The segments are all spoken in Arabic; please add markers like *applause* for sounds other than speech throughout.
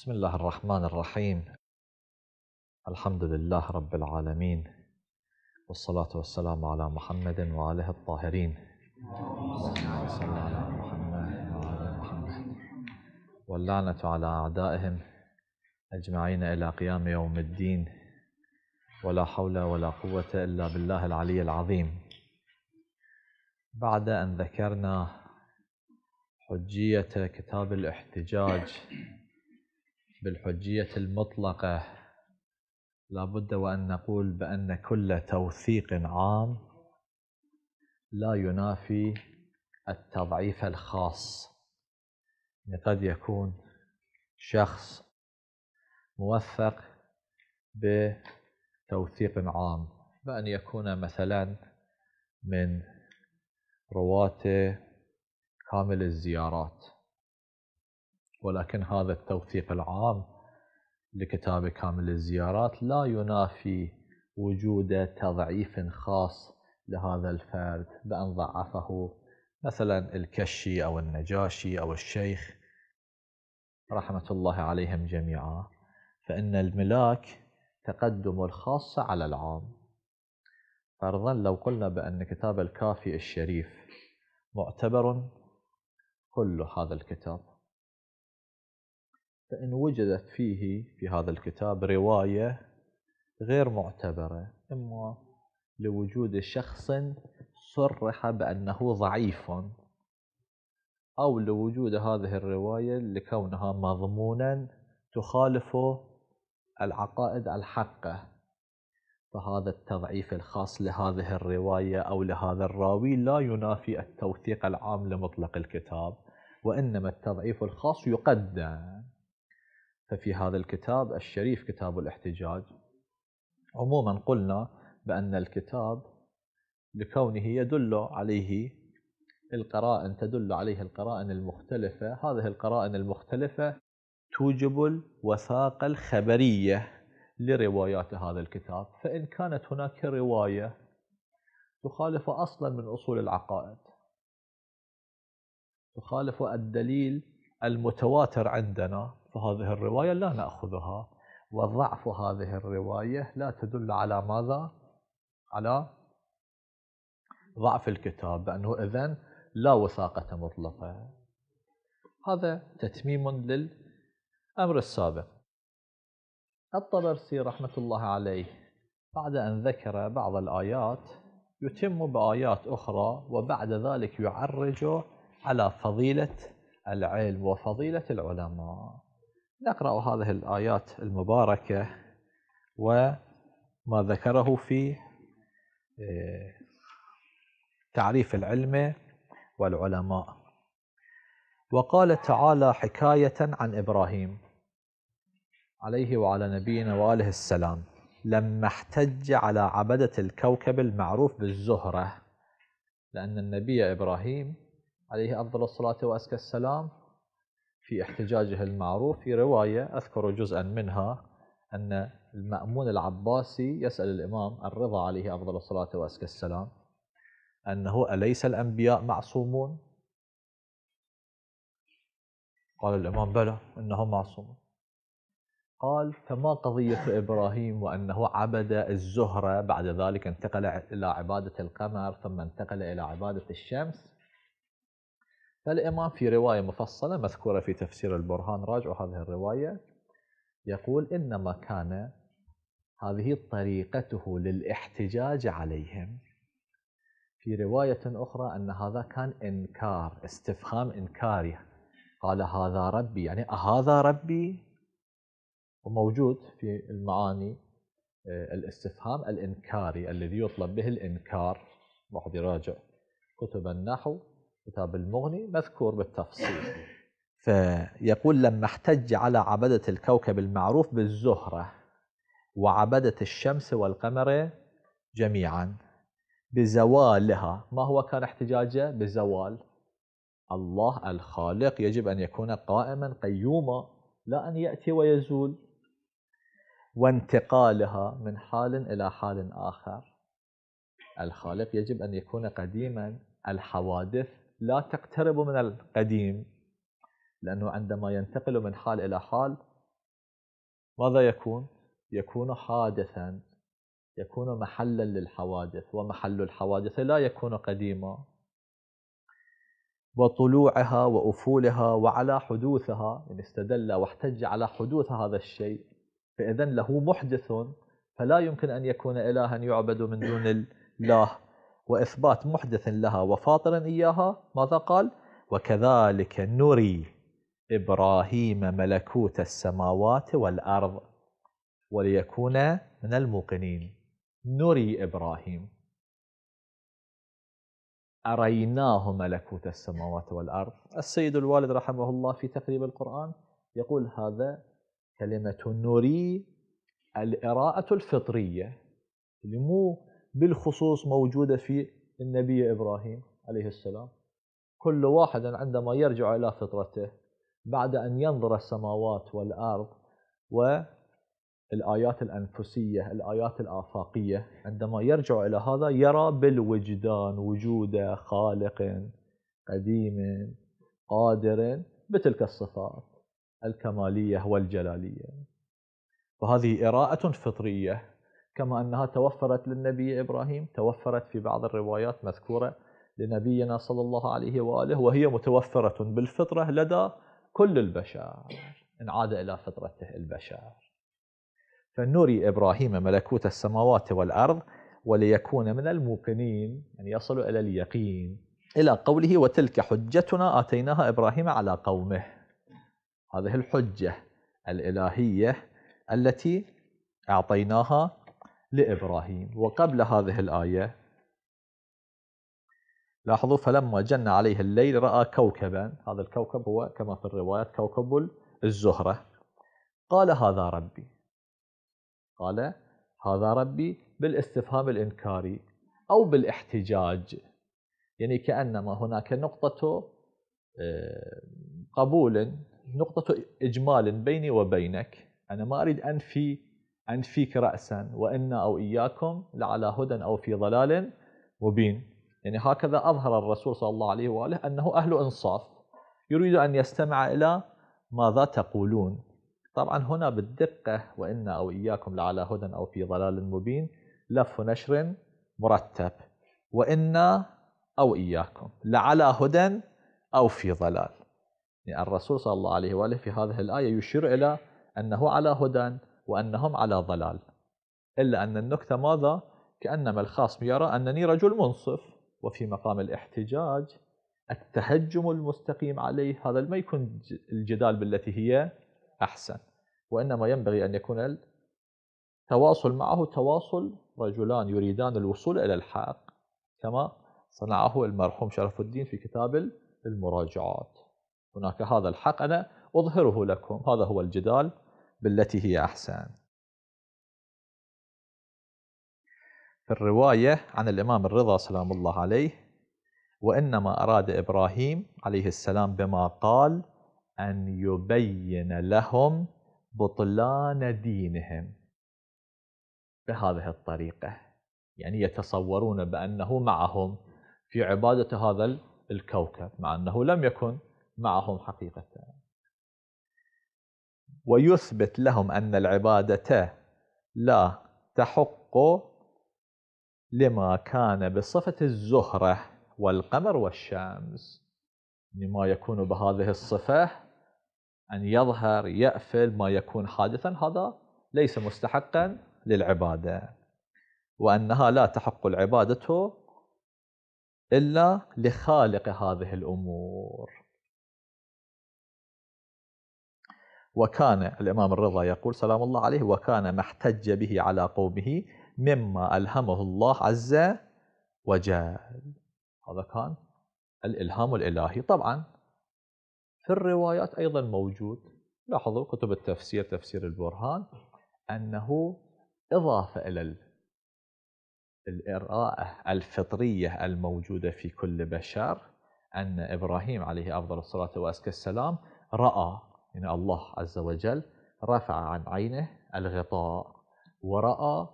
بسم الله الرحمن الرحيم الحمد لله رب العالمين والصلاة والسلام على محمد وآله الطاهرين اللهم على محمد وآله محمد واللعنة على أعدائهم أجمعين إلى قيام يوم الدين ولا حول ولا قوة إلا بالله العلي العظيم بعد أن ذكرنا حجية كتاب الاحتجاج بالحجية المطلقة لابد وأن نقول بأن كل توثيق عام لا ينافي التضعيف الخاص يعني قد يكون شخص موثق بتوثيق عام بأن يكون مثلا من رواة كامل الزيارات ولكن هذا التوثيق العام لكتاب كامل الزيارات لا ينافي وجود تضعيف خاص لهذا الفرد بأن ضعفه مثلا الكشي أو النجاشي أو الشيخ رحمة الله عليهم جميعا فإن الملاك تقدم الخاصة على العام فرضا لو قلنا بأن كتاب الكافي الشريف معتبر كل هذا الكتاب فإن وجدت فيه في هذا الكتاب رواية غير معتبرة إما لوجود شخص صرح بأنه ضعيف أو لوجود هذه الرواية لكونها مضمونا تخالف العقائد الحقة فهذا التضعيف الخاص لهذه الرواية أو لهذا الراوي لا ينافي التوثيق العام لمطلق الكتاب وإنما التضعيف الخاص يقدم ففي هذا الكتاب الشريف كتاب الاحتجاج عموما قلنا بأن الكتاب لكونه يدل عليه القرائن تدل عليه القرائن المختلفة هذه القرائن المختلفة توجب الوثاقة الخبرية لروايات هذا الكتاب فإن كانت هناك رواية تخالف أصلا من أصول العقائد تخالف الدليل المتواتر عندنا فهذه الرواية لا نأخذها وضعف هذه الرواية لا تدل على ماذا؟ على ضعف الكتاب بأنه إذن لا وثاقة مطلقة هذا تتميم للأمر السابق الطبرسي رحمة الله عليه بعد أن ذكر بعض الآيات يتم بآيات أخرى وبعد ذلك يعرج على فضيلة العلم وفضيلة العلماء نقرأ هذه الآيات المباركة وما ذكره في آه، تعريف العلم والعلماء وقال تعالى حكاية عن إبراهيم عليه وعلى نبينا وآله السلام لما احتج على عبدة الكوكب المعروف بالزهرة لأن النبي إبراهيم عليه أفضل الصلاة وأزكى السلام في احتجاجه المعروف في رواية أذكر جزءا منها أن المأمون العباسي يسأل الإمام الرضا عليه أفضل الصلاة وأزكى السلام أنه أليس الأنبياء معصومون؟ قال الإمام بلى إنهم معصومون قال فما قضية إبراهيم وأنه عبد الزهرة بعد ذلك انتقل إلى عبادة القمر ثم انتقل إلى عبادة الشمس فالإمام في رواية مفصلة مذكورة في تفسير البرهان راجعوا هذه الرواية يقول إنما كان هذه طريقته للاحتجاج عليهم في رواية أخرى أن هذا كان إنكار استفهام إنكاري قال هذا ربي يعني أهذا ربي وموجود في المعاني آه، الاستفهام الإنكاري الذي يطلب به الإنكار واحد يراجع كتب النحو كتاب المغني مذكور بالتفصيل *laughs* فيقول لما احتج على عبدة الكوكب المعروف بالزهرة وعبدة الشمس والقمر جميعا بزوالها ما هو كان احتجاجه بزوال الله الخالق يجب أن يكون قائما قيوما لا أن يأتي ويزول وانتقالها من حال إلى حال آخر الخالق يجب أن يكون قديما الحوادث لا تقتربوا من القديم لأنه عندما ينتقل من حال إلى حال ماذا يكون؟ يكون حادثا يكون محلا للحوادث ومحل الحوادث لا يكون قديما وطلوعها وأفولها وعلى حدوثها إن استدل واحتج على حدوث هذا الشيء فإذا له محدث فلا يمكن أن يكون إلها يعبد من دون الله وإثبات محدث لها وفاطر إياها ماذا قال وكذلك نري إبراهيم ملكوت السماوات والأرض وليكون من الموقنين نري إبراهيم أريناه ملكوت السماوات والأرض السيد الوالد رحمه الله في تقريب القرآن يقول هذا كلمة نري الإراءة الفطرية لمو مو بالخصوص موجودة في النبي إبراهيم عليه السلام كل واحد عندما يرجع إلى فطرته بعد أن ينظر السماوات والأرض والآيات الأنفسية الآيات الآفاقية عندما يرجع إلى هذا يرى بالوجدان وجود خالق قديم قادر بتلك الصفات الكمالية والجلالية فهذه إراءة فطرية كما أنها توفرت للنبي إبراهيم توفرت في بعض الروايات مذكورة لنبينا صلى الله عليه وآله وهي متوفرة بالفطرة لدى كل البشر إن عاد إلى فطرته البشر فنري إبراهيم ملكوت السماوات والأرض وليكون من الموقنين أن يصلوا يصل إلى اليقين إلى قوله وتلك حجتنا آتيناها إبراهيم على قومه هذه الحجة الإلهية التي أعطيناها لإبراهيم وقبل هذه الآية لاحظوا فلما جن عليه الليل رأى كوكبا هذا الكوكب هو كما في الروايات كوكب الزهرة قال هذا ربي قال هذا ربي بالاستفهام الإنكاري أو بالاحتجاج يعني كأنما هناك نقطة آه، قبول نقطة إجمال بيني وبينك أنا ما أريد أنفي أن فيك رأسا وإنا أو إياكم لعلى هدى أو في ضلال مبين يعني هكذا أظهر الرسول صلى الله عليه وآله أنه أهل إنصاف يريد أن يستمع إلى ماذا تقولون طبعا هنا بالدقة وإنا أو إياكم لعلى هدى أو في ضلال مبين لف نشر مرتب وإنا أو إياكم لعلى هدى أو في ضلال يعني الرسول صلى الله عليه وآله في هذه الآية يشير إلى أنه على هدى وأنهم على ضلال إلا أن النكتة ماذا؟ كأنما الخاصم يرى أنني رجل منصف وفي مقام الاحتجاج التهجم المستقيم عليه هذا ما يكون الجدال بالتي هي أحسن وإنما ينبغي أن يكون التواصل معه تواصل رجلان يريدان الوصول إلى الحق كما صنعه المرحوم شرف الدين في كتاب المراجعات هناك هذا الحق أنا أظهره لكم هذا هو الجدال بالتي هي أحسن في الرواية عن الإمام الرضا سلام الله عليه وإنما أراد إبراهيم عليه السلام بما قال أن يبين لهم بطلان دينهم بهذه الطريقة يعني يتصورون بأنه معهم في عبادة هذا الكوكب مع أنه لم يكن معهم حقيقة ويثبت لهم أن العبادة لا تحق لما كان بصفة الزهرة والقمر والشمس لما يعني يكون بهذه الصفة أن يظهر يأفل ما يكون حادثا هذا ليس مستحقا للعبادة وأنها لا تحق العبادة إلا لخالق هذه الأمور وكان الإمام الرضا يقول سلام الله عليه وكان ما احتج به على قومه مما ألهمه الله عز وجل هذا كان الإلهام الإلهي طبعا في الروايات أيضا موجود لاحظوا كتب التفسير تفسير البرهان أنه إضافة إلى الإراءة الفطرية الموجودة في كل بشر أن إبراهيم عليه أفضل الصلاة وأزكى السلام رأى يعني الله عز وجل رفع عن عينه الغطاء ورأى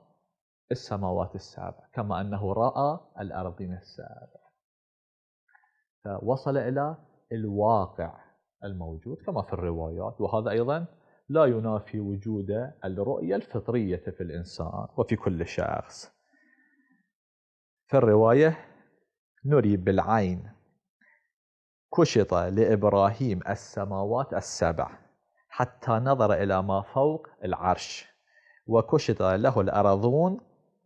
السماوات السابع كما أنه رأى الأرضين السابع فوصل إلى الواقع الموجود كما في الروايات وهذا أيضا لا ينافي وجود الرؤية الفطرية في الإنسان وفي كل شخص في الرواية نري بالعين كشط لابراهيم السماوات السبع حتى نظر الى ما فوق العرش وكشط له الارضون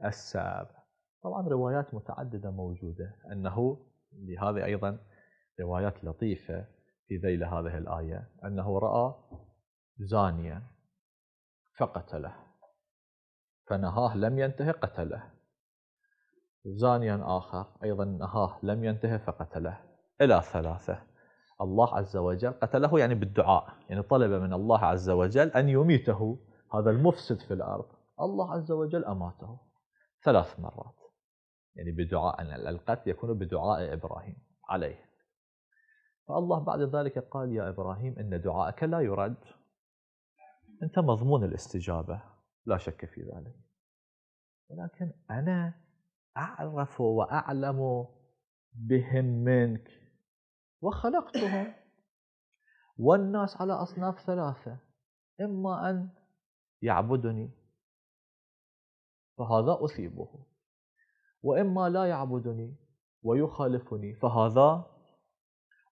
السابع طبعا روايات متعدده موجوده انه لهذه ايضا روايات لطيفه في ذيل هذه الايه انه راى زانيا فقتله فنهاه لم ينتهي قتله زانيا اخر ايضا نهاه لم ينتهي فقتله إلى ثلاثة الله عز وجل قتله يعني بالدعاء يعني طلب من الله عز وجل أن يميته هذا المفسد في الأرض الله عز وجل أماته ثلاث مرات يعني بدعاء القتل يكون بدعاء إبراهيم عليه فالله بعد ذلك قال يا إبراهيم إن دعاءك لا يرد أنت مضمون الاستجابة لا شك في ذلك ولكن أنا أعرف وأعلم بهم منك وخلقتهم والناس على أصناف ثلاثة إما أن يعبدني فهذا أثيبه وإما لا يعبدني ويخالفني فهذا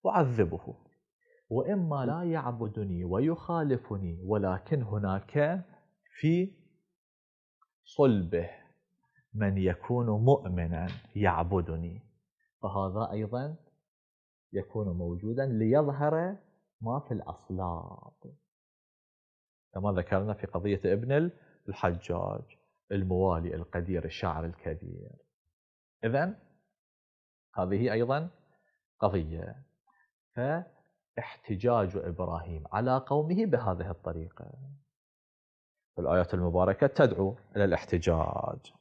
أعذبه وإما لا يعبدني ويخالفني ولكن هناك في صلبه من يكون مؤمنا يعبدني فهذا أيضا يكون موجودا ليظهر ما في الأصلاب كما ذكرنا في قضية ابن الحجاج الموالي القدير الشاعر الكبير إذا هذه أيضا قضية فاحتجاج إبراهيم على قومه بهذه الطريقة الآيات المباركة تدعو إلى الاحتجاج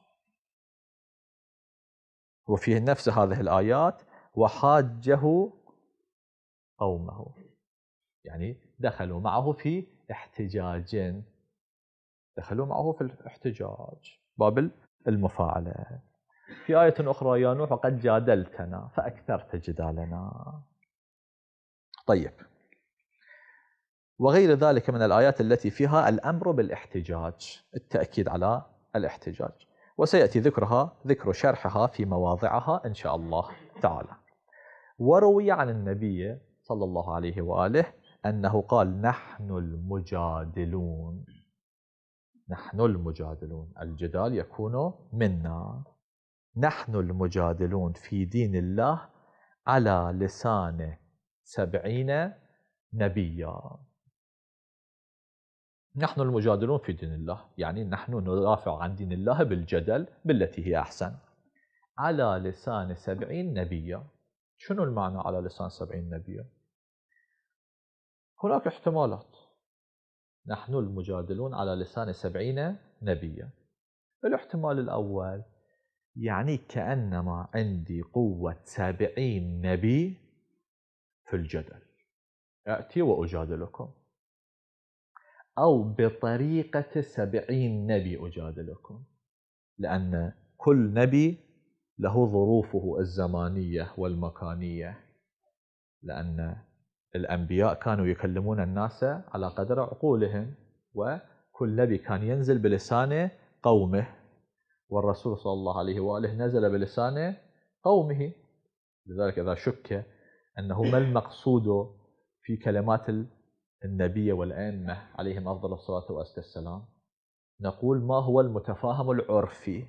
وفي نفس هذه الآيات وحاجه قومه يعني دخلوا معه في احتجاج دخلوا معه في الاحتجاج باب المفاعلة في آية أخرى يا نوح قد جادلتنا فأكثرت جدالنا طيب وغير ذلك من الآيات التي فيها الأمر بالاحتجاج التأكيد على الاحتجاج وسيأتي ذكرها ذكر شرحها في مواضعها إن شاء الله تعالى وروي عن النبي صلى الله عليه وآله أنه قال نحن المجادلون نحن المجادلون الجدال يكون منا نحن المجادلون في دين الله على لسان سبعين نبيا نحن المجادلون في دين الله يعني نحن ندافع عن دين الله بالجدل بالتي هي أحسن على لسان سبعين نبيا شنو المعنى على لسان سبعين نبيا هناك احتمالات نحن المجادلون على لسان سبعين نبيا الاحتمال الأول يعني كأنما عندي قوة سبعين نبي في الجدل أأتي وأجادلكم أو بطريقة سبعين نبي أجادلكم لأن كل نبي له ظروفه الزمانية والمكانية لأن الأنبياء كانوا يكلمون الناس على قدر عقولهم وكل نبي كان ينزل بلسان قومه والرسول صلى الله عليه وآله نزل بلسان قومه لذلك إذا شك أنه ما المقصود في كلمات النبي والأئمة عليهم أفضل الصلاة والسلام نقول ما هو المتفاهم العرفي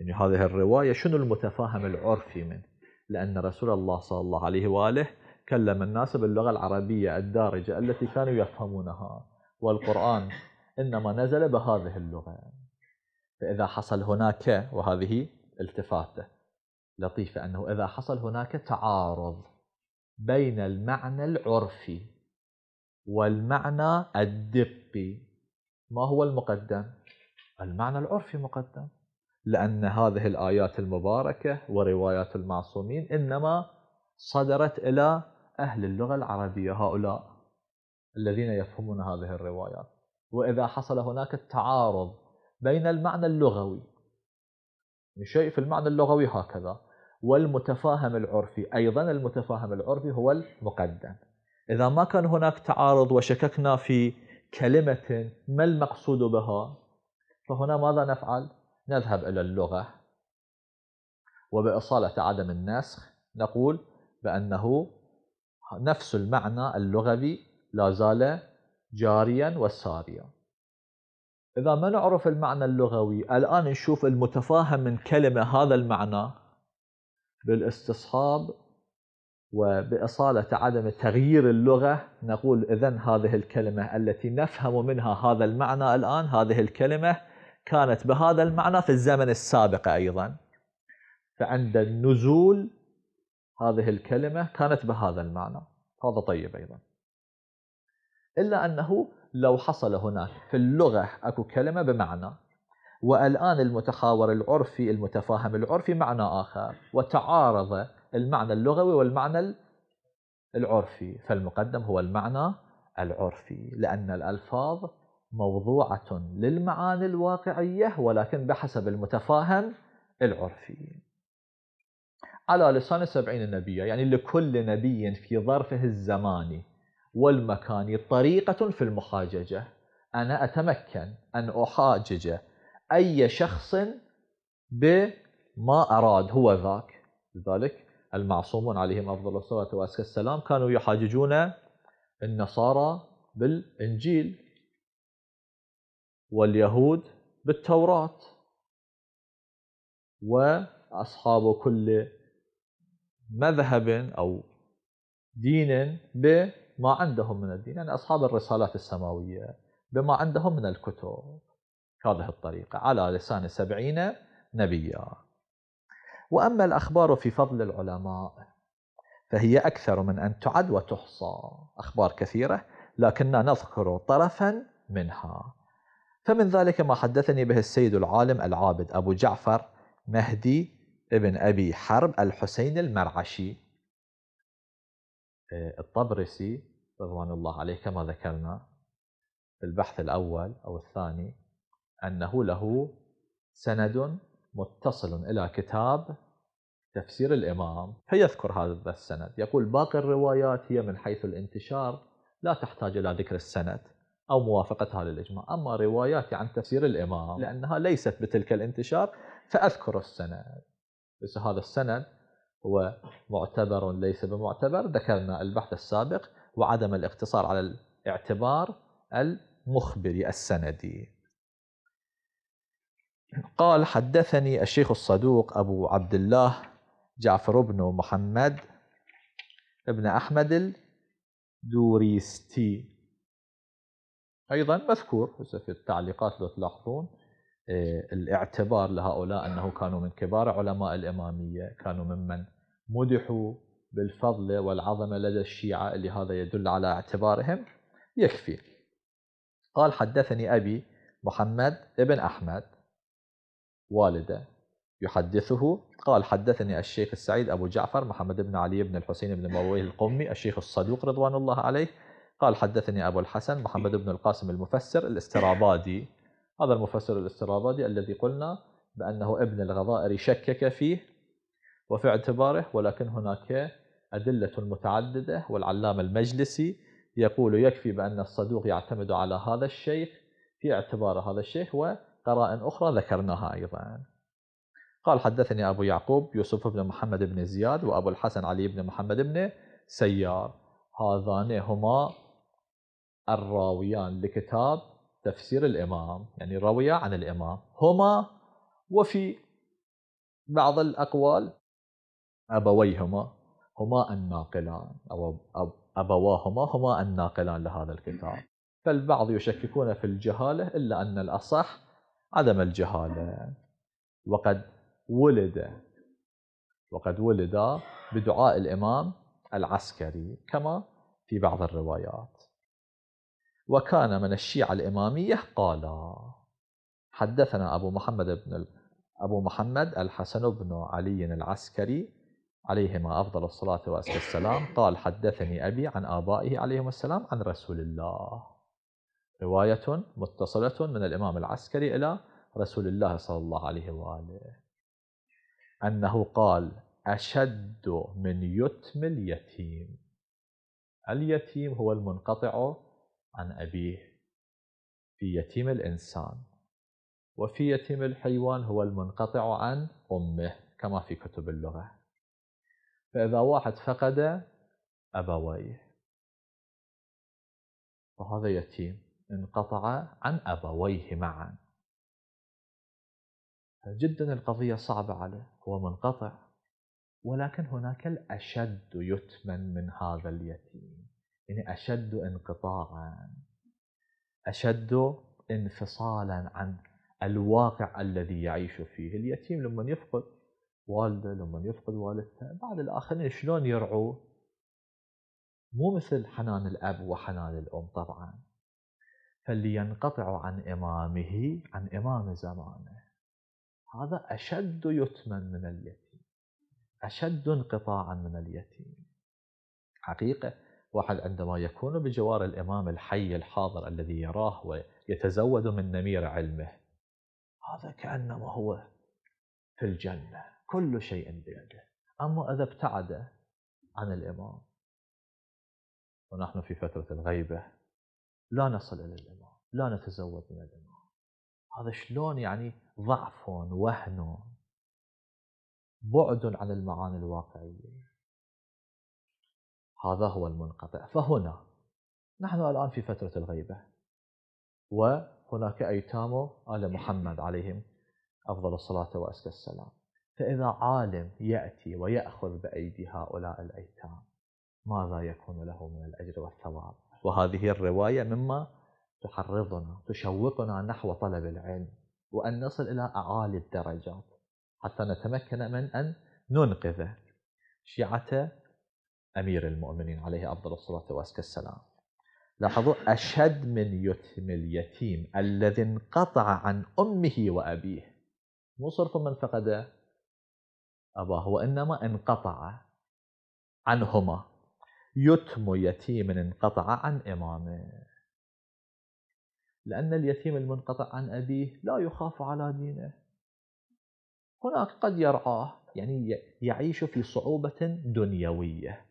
يعني هذه الرواية شنو المتفاهم العرفي منه لأن رسول الله صلى الله عليه وآله كلم الناس باللغة العربية الدارجة التي كانوا يفهمونها والقرآن إنما نزل بهذه اللغة فإذا حصل هناك وهذه التفاتة لطيفة أنه إذا حصل هناك تعارض بين المعنى العرفي والمعنى الدقي ما هو المقدم؟ المعنى العرفي مقدم لأن هذه الآيات المباركة وروايات المعصومين إنما صدرت إلى أهل اللغة العربية هؤلاء الذين يفهمون هذه الروايات وإذا حصل هناك التعارض بين المعنى اللغوي يعني شيء في المعنى اللغوي هكذا والمتفاهم العرفي أيضا المتفاهم العرفي هو المقدم إذا ما كان هناك تعارض وشككنا في كلمة ما المقصود بها فهنا ماذا نفعل؟ نذهب إلى اللغة وبإصالة عدم النسخ نقول بأنه نفس المعنى اللغوي لا زال جاريا وساريا إذا ما نعرف المعنى اللغوي الآن نشوف المتفاهم من كلمة هذا المعنى بالاستصحاب وبأصالة عدم تغيير اللغة نقول إذا هذه الكلمة التي نفهم منها هذا المعنى الآن هذه الكلمة كانت بهذا المعنى في الزمن السابق أيضا فعند النزول هذه الكلمة كانت بهذا المعنى هذا طيب أيضا إلا أنه لو حصل هناك في اللغة أكو كلمة بمعنى والآن المتحاور العرفي المتفاهم العرفي معنى آخر وتعارض المعنى اللغوي والمعنى العرفي فالمقدم هو المعنى العرفي لأن الألفاظ موضوعة للمعاني الواقعية ولكن بحسب المتفاهم العرفي على لسان سبعين نبيا يعني لكل نبي في ظرفه الزماني والمكاني طريقة في المحاججة أنا أتمكن أن أحاجج أي شخص بما أراد هو ذاك لذلك المعصومون عليهم أفضل الصلاة والسلام كانوا يحاججون النصارى بالإنجيل واليهود بالتوراة وأصحاب كل مذهب أو دين بما عندهم من الدين يعني أصحاب الرسالات السماوية بما عندهم من الكتب هذه الطريقة على لسان سبعين نبيا وأما الأخبار في فضل العلماء فهي أكثر من أن تعد وتحصى أخبار كثيرة لكننا نذكر طرفا منها فمن ذلك ما حدثني به السيد العالم العابد أبو جعفر مهدي ابن أبي حرب الحسين المرعشي آه، الطبرسي رضوان الله عليه كما ذكرنا في البحث الأول أو الثاني أنه له سند متصل إلى كتاب تفسير الإمام فيذكر هذا السند يقول باقي الروايات هي من حيث الانتشار لا تحتاج إلى ذكر السند أو موافقتها للإجماع أما رواياتي عن تفسير الإمام لأنها ليست بتلك الانتشار فأذكر السند هذا السند هو معتبر ليس بمعتبر ذكرنا البحث السابق وعدم الاقتصار على الاعتبار المخبري السندي قال حدثني الشيخ الصدوق أبو عبد الله جعفر بن محمد بن أحمد الدوريستي أيضا مذكور في التعليقات لو تلاحظون آه، الاعتبار لهؤلاء أنه كانوا من كبار علماء الإمامية كانوا ممن مدحوا بالفضل والعظمة لدى الشيعة اللي هذا يدل على اعتبارهم يكفي قال حدثني أبي محمد ابن أحمد والده يحدثه قال حدثني الشيخ السعيد أبو جعفر محمد بن علي بن الحسين بن مرويه القمي الشيخ الصدوق رضوان الله عليه قال حدثني أبو الحسن محمد بن القاسم المفسر الاسترابادي هذا المفسر الاسترابادي الذي قلنا بأنه ابن الغضائر شكك فيه وفي اعتباره ولكن هناك أدلة متعددة والعلام المجلسي يقول يكفي بأن الصدوق يعتمد على هذا الشيخ في اعتبار هذا الشيخ وقرائن أخرى ذكرناها أيضا قال حدثني أبو يعقوب يوسف بن محمد بن زياد وأبو الحسن علي بن محمد بن سيار هذان هما الراويان لكتاب تفسير الإمام يعني روي عن الإمام هما وفي بعض الأقوال أبويهما هما الناقلان أو أبواهما هما الناقلان لهذا الكتاب فالبعض يشككون في الجهالة إلا أن الأصح عدم الجهالة وقد ولد وقد ولد بدعاء الإمام العسكري كما في بعض الروايات وكان من الشيعة الإمامية قال حدثنا أبو محمد بن أبو محمد الحسن بن علي العسكري عليهما أفضل الصلاة والسلام السلام قال حدثني أبي عن آبائه عليهم السلام عن رسول الله رواية متصلة من الإمام العسكري إلى رسول الله صلى الله عليه وآله أنه قال أشد من يتم اليتيم اليتيم هو المنقطع عن أبيه في يتيم الإنسان وفي يتيم الحيوان هو المنقطع عن أمه كما في كتب اللغة فإذا واحد فقد أبويه فهذا يتيم انقطع عن أبويه معا جدا القضية صعبة عليه هو منقطع ولكن هناك الأشد يتمن من هذا اليتيم يعني أشد انقطاعا أشد انفصالا عن الواقع الذي يعيش فيه اليتيم لما يفقد والده لما يفقد والدته بعد الآخرين شلون يرعوه مو مثل حنان الأب وحنان الأم طبعا فاللي ينقطع عن إمامه عن إمام زمانه هذا أشد يتما من اليتيم أشد انقطاعا من اليتيم حقيقة واحد عندما يكون بجوار الإمام الحي الحاضر الذي يراه ويتزود من نمير علمه هذا كأنما هو في الجنة كل شيء بيده أما إذا ابتعد عن الإمام ونحن في فترة الغيبة لا نصل إلى الإمام لا نتزود من الإمام هذا شلون يعني ضعف وهن بعد عن المعاني الواقعية هذا هو المنقطع فهنا نحن الآن في فترة الغيبة وهناك أيتام آل محمد عليهم أفضل الصلاة وأزكى السلام فإذا عالم يأتي ويأخذ بأيدي هؤلاء الأيتام ماذا يكون له من الأجر والثواب وهذه الرواية مما تحرضنا تشوقنا نحو طلب العلم وأن نصل إلى أعالي الدرجات حتى نتمكن من أن ننقذ شيعة أمير المؤمنين عليه أفضل الصلاة وأزكى السلام لاحظوا أشد من يتم اليتيم الذي انقطع عن أمه وأبيه مو صرف من فقد أباه وإنما انقطع عنهما يتم يتيم انقطع عن إمامه لأن اليتيم المنقطع عن أبيه لا يخاف على دينه هناك قد يرعاه يعني يعيش في صعوبة دنيوية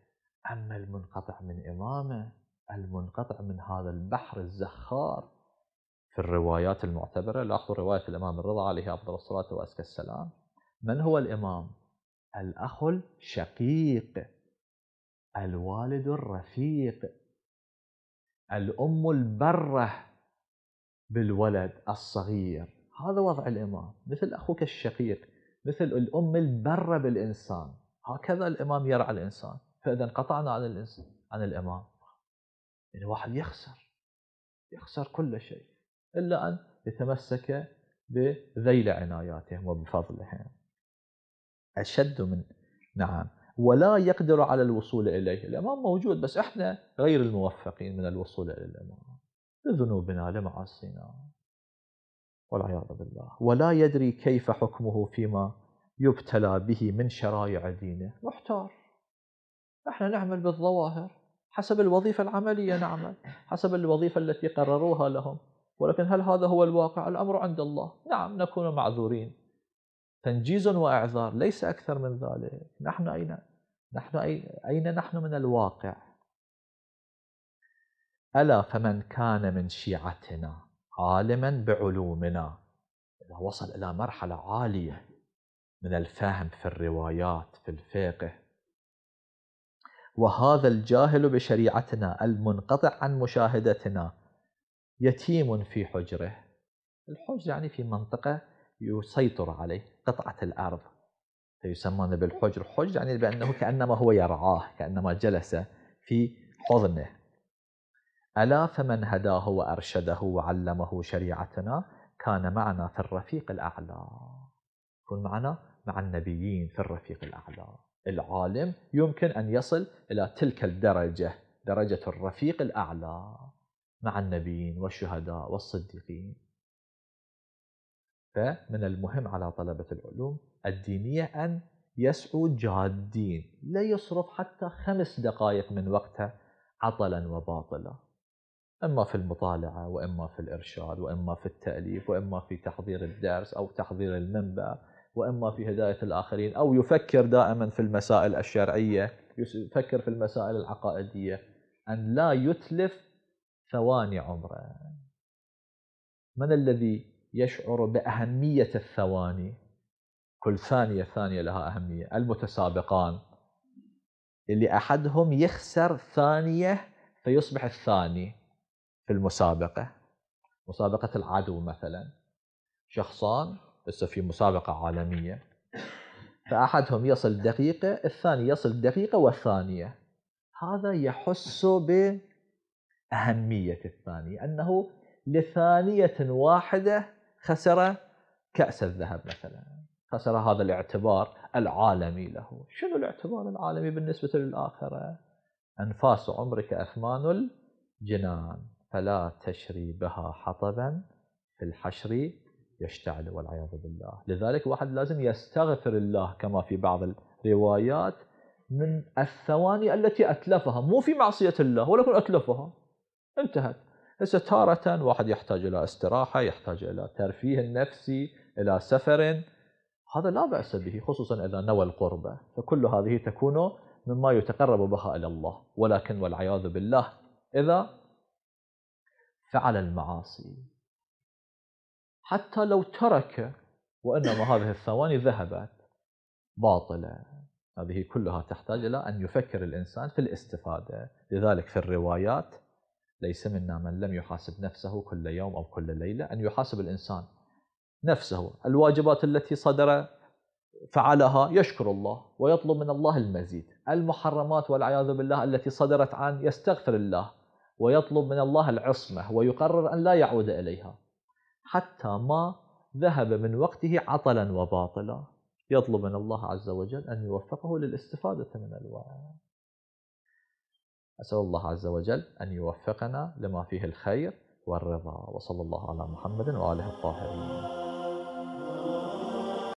أما المنقطع من إمامه المنقطع من هذا البحر الزخار في الروايات المعتبرة لاحظوا رواية الإمام الرضا عليه أفضل الصلاة وأزكى السلام من هو الإمام؟ الأخ الشقيق الوالد الرفيق الأم البرة بالولد الصغير هذا وضع الإمام مثل أخوك الشقيق مثل الأم البرة بالإنسان هكذا الإمام يرعى الإنسان فإذا انقطعنا عن الإنسان عن الإمام يعني الواحد يخسر يخسر كل شيء إلا أن يتمسك بذيل عناياتهم وبفضلهم أشد من نعم ولا يقدر على الوصول إليه الإمام موجود بس إحنا غير الموفقين من الوصول إلى الإمام لذنوبنا لمعاصينا والعياذ بالله ولا يدري كيف حكمه فيما يبتلى به من شرائع دينه محتار نحن نعمل بالظواهر حسب الوظيفة العملية نعمل حسب الوظيفة التي قرروها لهم ولكن هل هذا هو الواقع الأمر عند الله نعم نكون معذورين تنجيز وإعذار ليس أكثر من ذلك نحن أين نحن أين نحن من الواقع ألا فمن كان من شيعتنا عالما بعلومنا إذا وصل إلى مرحلة عالية من الفهم في الروايات في الفقه وهذا الجاهل بشريعتنا المنقطع عن مشاهدتنا يتيم في حجره الحجر يعني في منطقة يسيطر عليه قطعة الأرض فيسمون بالحجر حجر يعني بأنه كأنما هو يرعاه كأنما جلس في حضنه ألا فمن هداه وأرشده وعلمه شريعتنا كان معنا في الرفيق الأعلى يكون معنا مع النبيين في الرفيق الأعلى العالم يمكن أن يصل إلى تلك الدرجة درجة الرفيق الأعلى مع النبيين والشهداء والصديقين فمن المهم على طلبة العلوم الدينية أن يسعوا جادين لا يصرف حتى خمس دقائق من وقته عطلا وباطلا إما في المطالعة وإما في الإرشاد وإما في التأليف وإما في تحضير الدرس أو تحضير المنبر واما في هدايه الاخرين او يفكر دائما في المسائل الشرعيه يفكر في المسائل العقائديه ان لا يتلف ثواني عمره من الذي يشعر باهميه الثواني كل ثانيه ثانيه لها اهميه المتسابقان اللي احدهم يخسر ثانيه فيصبح الثاني في المسابقه مسابقه العدو مثلا شخصان لسه في مسابقة عالمية فأحدهم يصل دقيقة الثاني يصل دقيقة والثانية هذا يحس بأهمية الثاني أنه لثانية واحدة خسر كأس الذهب مثلا خسر هذا الاعتبار العالمي له شنو الاعتبار العالمي بالنسبة للآخرة أنفاس عمرك أثمان الجنان فلا تشري بها حطبا في الحشر يشتعل والعياذ بالله لذلك واحد لازم يستغفر الله كما في بعض الروايات من الثواني التي أتلفها مو في معصية الله ولكن أتلفها انتهت هسه تارة واحد يحتاج إلى استراحة يحتاج إلى ترفيه نفسي إلى سفر هذا لا بأس به خصوصا إذا نوى القربة فكل هذه تكون مما يتقرب بها إلى الله ولكن والعياذ بالله إذا فعل المعاصي حتى لو ترك وإنما هذه الثواني ذهبت باطلة هذه كلها تحتاج إلى أن يفكر الإنسان في الاستفادة لذلك في الروايات ليس منا من لم يحاسب نفسه كل يوم أو كل ليلة أن يحاسب الإنسان نفسه الواجبات التي صدر فعلها يشكر الله ويطلب من الله المزيد المحرمات والعياذ بالله التي صدرت عن يستغفر الله ويطلب من الله العصمة ويقرر أن لا يعود إليها حتى ما ذهب من وقته عطلا وباطلا يطلب من الله عز وجل أن يوفقه للاستفادة من الوعي أسأل الله عز وجل أن يوفقنا لما فيه الخير والرضا وصلى الله على محمد وآله الطاهرين